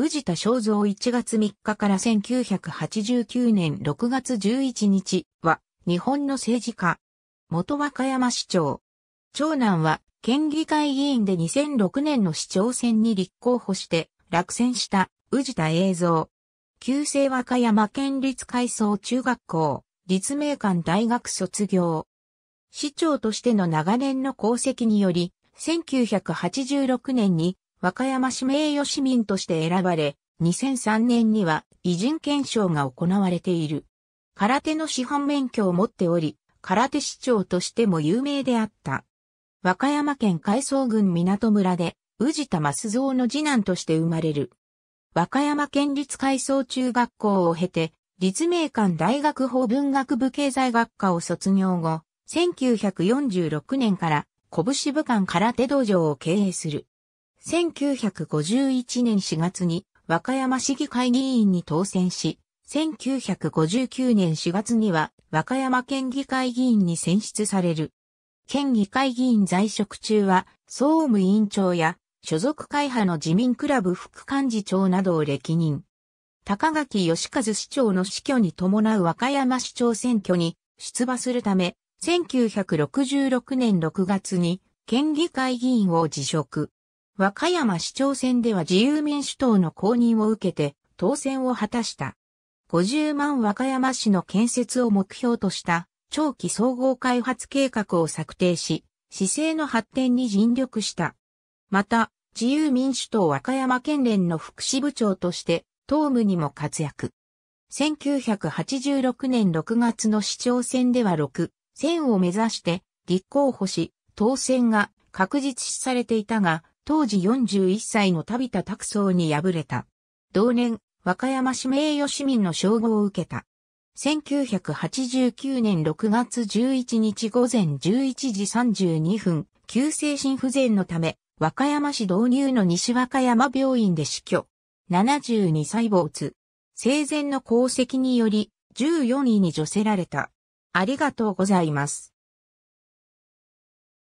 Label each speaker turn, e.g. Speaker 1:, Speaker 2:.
Speaker 1: 宇治田正蔵1月3日から1989年6月11日は日本の政治家。元和歌山市長。長男は県議会議員で2006年の市長選に立候補して落選した宇治田栄像。旧制和歌山県立海藻中学校、立命館大学卒業。市長としての長年の功績により、1986年に和歌山市名誉市民として選ばれ、2003年には偉人検証が行われている。空手の師範免許を持っており、空手市長としても有名であった。和歌山県海藻郡港村で、宇治田増蔵の次男として生まれる。和歌山県立海藻中学校を経て、立命館大学法文学部経済学科を卒業後、1946年から、拳武館空手道場を経営する。1951年4月に和歌山市議会議員に当選し、1959年4月には和歌山県議会議員に選出される。県議会議員在職中は総務委員長や所属会派の自民クラブ副幹事長などを歴任。高垣義和市長の死去に伴う和歌山市長選挙に出馬するため、1966年6月に県議会議員を辞職。和歌山市長選では自由民主党の公認を受けて当選を果たした。50万和歌山市の建設を目標とした長期総合開発計画を策定し、市政の発展に尽力した。また、自由民主党和歌山県連の副支部長として党務にも活躍。1986年6月の市長選では6、1000を目指して立候補し、当選が確実視されていたが、当時41歳の旅田拓宗に敗れた。同年、和歌山市名誉市民の称号を受けた。1989年6月11日午前11時32分、急性心不全のため、和歌山市導入の西和歌山病院で死去。72歳没。生前の功績により、14位に除せられた。ありがとうございます。